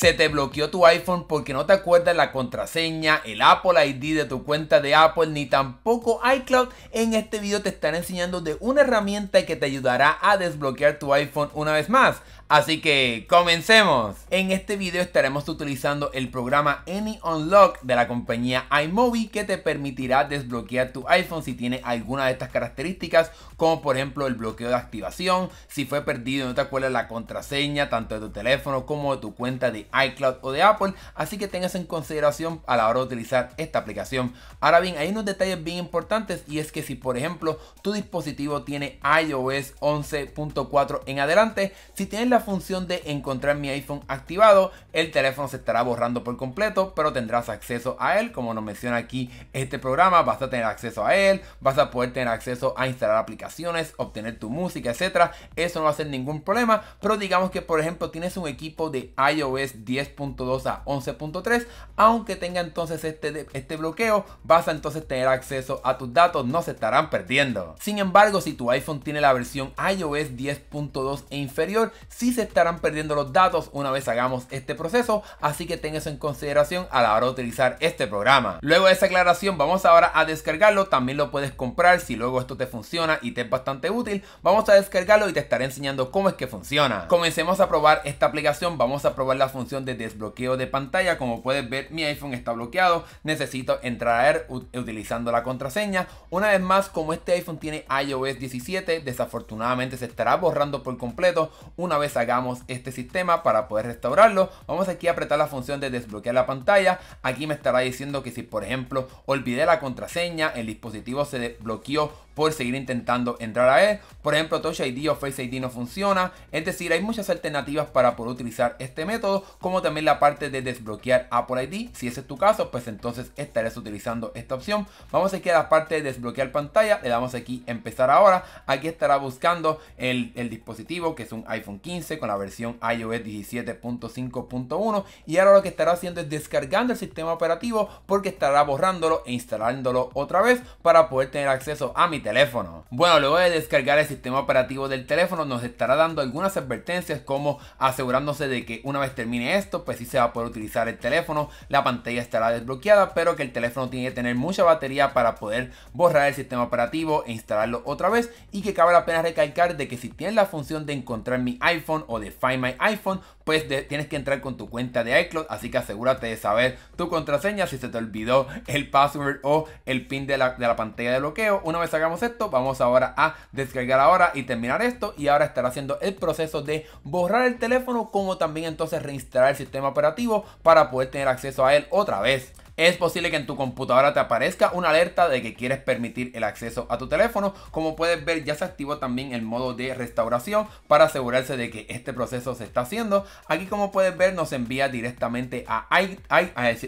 se te bloqueó tu iPhone porque no te acuerdas la contraseña, el Apple ID de tu cuenta de Apple, ni tampoco iCloud, en este video te están enseñando de una herramienta que te ayudará a desbloquear tu iPhone una vez más. Así que comencemos. En este video estaremos utilizando el programa Any Unlock de la compañía iMovie que te permitirá desbloquear tu iPhone si tiene alguna de estas características como por ejemplo el bloqueo de activación, si fue perdido no te acuerdas la contraseña tanto de tu teléfono como de tu cuenta de iCloud o de Apple, así que tengas en consideración a la hora de utilizar esta aplicación. Ahora bien, hay unos detalles bien importantes y es que si por ejemplo tu dispositivo tiene iOS 11.4 en adelante, si tienes la función de encontrar mi iPhone activado, el teléfono se estará borrando por completo, pero tendrás acceso a él, como nos menciona aquí este programa, vas a tener acceso a él, vas a poder tener acceso a instalar aplicaciones, obtener tu música, etcétera. Eso no va a ser ningún problema, pero digamos que por ejemplo tienes un equipo de iOS 10.2 a 11.3, aunque tenga entonces este, este bloqueo, vas a entonces tener acceso a tus datos, no se estarán perdiendo. Sin embargo, si tu iPhone tiene la versión iOS 10.2 e inferior, si se estarán perdiendo los datos una vez hagamos este proceso, así que ten eso en consideración a la hora de utilizar este programa. Luego de esa aclaración vamos ahora a descargarlo, también lo puedes comprar si luego esto te funciona y te es bastante útil, vamos a descargarlo y te estaré enseñando cómo es que funciona. Comencemos a probar esta aplicación, vamos a probar la función de desbloqueo de pantalla, como puedes ver mi iPhone está bloqueado, necesito entrar utilizando la contraseña. Una vez más, como este iPhone tiene iOS 17, desafortunadamente se estará borrando por completo una vez Hagamos este sistema para poder restaurarlo. Vamos aquí a apretar la función de desbloquear la pantalla. Aquí me estará diciendo que si por ejemplo olvidé la contraseña, el dispositivo se desbloqueó por seguir intentando entrar a él. Por ejemplo, Touch ID o Face ID no funciona. Es decir, hay muchas alternativas para poder utilizar este método, como también la parte de desbloquear Apple ID. Si ese es tu caso, pues entonces estarás utilizando esta opción. Vamos aquí a la parte de desbloquear pantalla. Le damos aquí empezar ahora. Aquí estará buscando el dispositivo que es un iPhone 15 con la versión iOS 17.5.1 y ahora lo que estará haciendo es descargando el sistema operativo porque estará borrándolo e instalándolo otra vez para poder tener acceso a mi teléfono. Bueno, luego de descargar el sistema operativo del teléfono nos estará dando algunas advertencias como asegurándose de que una vez termine esto, pues sí se va a poder utilizar el teléfono, la pantalla estará desbloqueada, pero que el teléfono tiene que tener mucha batería para poder borrar el sistema operativo e instalarlo otra vez y que cabe la pena recalcar de que si tiene la función de encontrar mi iPhone o de Find My iPhone, pues tienes que entrar con tu cuenta de iCloud, así que asegúrate de saber tu contraseña si se te olvidó el password o el pin de la, de la pantalla de bloqueo. Una vez hagamos esto, vamos ahora a descargar ahora y terminar esto y ahora estará haciendo el proceso de borrar el teléfono como también entonces reinstalar el sistema operativo para poder tener acceso a él otra vez es posible que en tu computadora te aparezca una alerta de que quieres permitir el acceso a tu teléfono. Como puedes ver, ya se activó también el modo de restauración para asegurarse de que este proceso se está haciendo. Aquí como puedes ver, nos envía directamente a, I,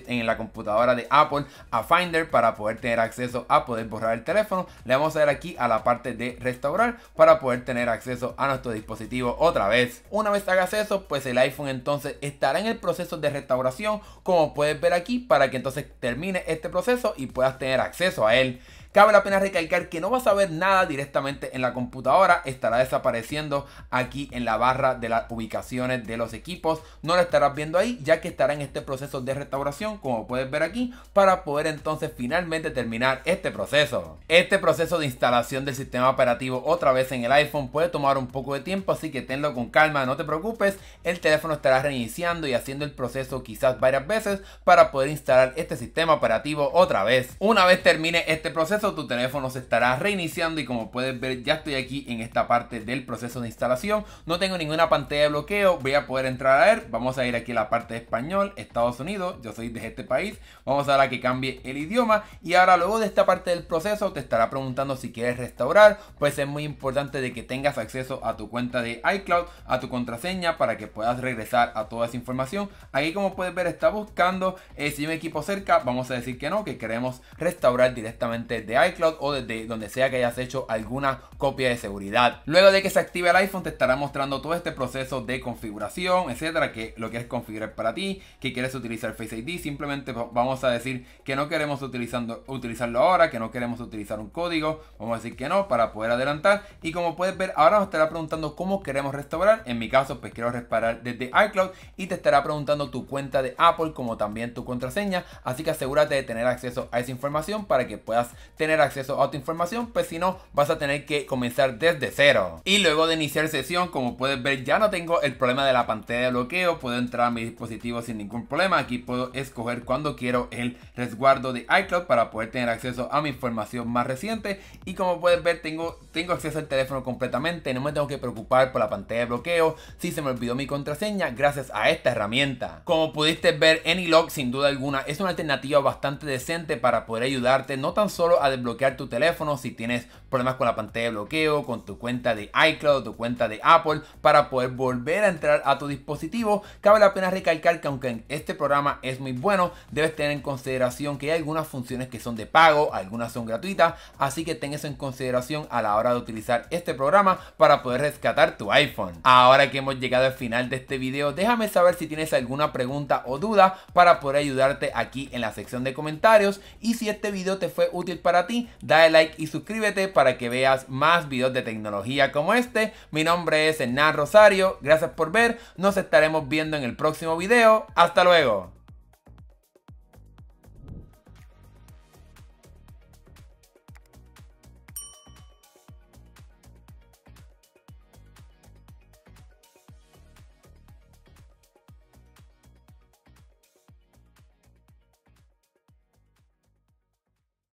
en la computadora de Apple a Finder para poder tener acceso a poder borrar el teléfono. Le vamos a dar aquí a la parte de restaurar para poder tener acceso a nuestro dispositivo otra vez. Una vez hagas eso, pues el iPhone entonces estará en el proceso de restauración, como puedes ver aquí, para que entonces termine este proceso y puedas tener acceso a él Cabe la pena recalcar que no vas a ver nada directamente en la computadora, estará desapareciendo aquí en la barra de las ubicaciones de los equipos, no lo estarás viendo ahí ya que estará en este proceso de restauración como puedes ver aquí para poder entonces finalmente terminar este proceso. Este proceso de instalación del sistema operativo otra vez en el iPhone puede tomar un poco de tiempo así que tenlo con calma, no te preocupes, el teléfono estará reiniciando y haciendo el proceso quizás varias veces para poder instalar este sistema operativo otra vez. Una vez termine este proceso tu teléfono se estará reiniciando y como puedes ver ya estoy aquí en esta parte del proceso de instalación. No tengo ninguna pantalla de bloqueo, voy a poder entrar a ver. Vamos a ir aquí a la parte de español, Estados Unidos, yo soy de este país. Vamos a dar que cambie el idioma y ahora luego de esta parte del proceso te estará preguntando si quieres restaurar. Pues es muy importante de que tengas acceso a tu cuenta de iCloud, a tu contraseña para que puedas regresar a toda esa información. Aquí como puedes ver está buscando eh, si hay un equipo cerca, vamos a decir que no, que queremos restaurar directamente de iCloud o desde donde sea que hayas hecho alguna copia de seguridad. Luego de que se active el iPhone te estará mostrando todo este proceso de configuración, etcétera, que lo quieres configurar para ti, que quieres utilizar Face ID, simplemente vamos a decir que no queremos utilizando, utilizarlo ahora, que no queremos utilizar un código, vamos a decir que no para poder adelantar y como puedes ver ahora nos estará preguntando cómo queremos restaurar, en mi caso pues quiero restaurar desde iCloud y te estará preguntando tu cuenta de Apple como también tu contraseña, así que asegúrate de tener acceso a esa información para que puedas tener acceso a tu información, pues si no, vas a tener que comenzar desde cero. Y luego de iniciar sesión, como puedes ver, ya no tengo el problema de la pantalla de bloqueo, puedo entrar a mi dispositivo sin ningún problema. Aquí puedo escoger cuando quiero el resguardo de iCloud para poder tener acceso a mi información más reciente. Y como puedes ver, tengo, tengo acceso al teléfono completamente, no me tengo que preocupar por la pantalla de bloqueo, si se me olvidó mi contraseña, gracias a esta herramienta. Como pudiste ver, AnyLock sin duda alguna es una alternativa bastante decente para poder ayudarte no tan solo a desbloquear tu teléfono si tienes problemas con la pantalla de bloqueo, con tu cuenta de iCloud, tu cuenta de Apple, para poder volver a entrar a tu dispositivo. Cabe la pena recalcar que aunque este programa es muy bueno, debes tener en consideración que hay algunas funciones que son de pago, algunas son gratuitas, así que ten eso en consideración a la hora de utilizar este programa para poder rescatar tu iPhone. Ahora que hemos llegado al final de este vídeo déjame saber si tienes alguna pregunta o duda para poder ayudarte aquí en la sección de comentarios y si este vídeo te fue útil para a ti, dale like y suscríbete para que veas más videos de tecnología como este. Mi nombre es Hernán Rosario, gracias por ver, nos estaremos viendo en el próximo video. ¡Hasta luego!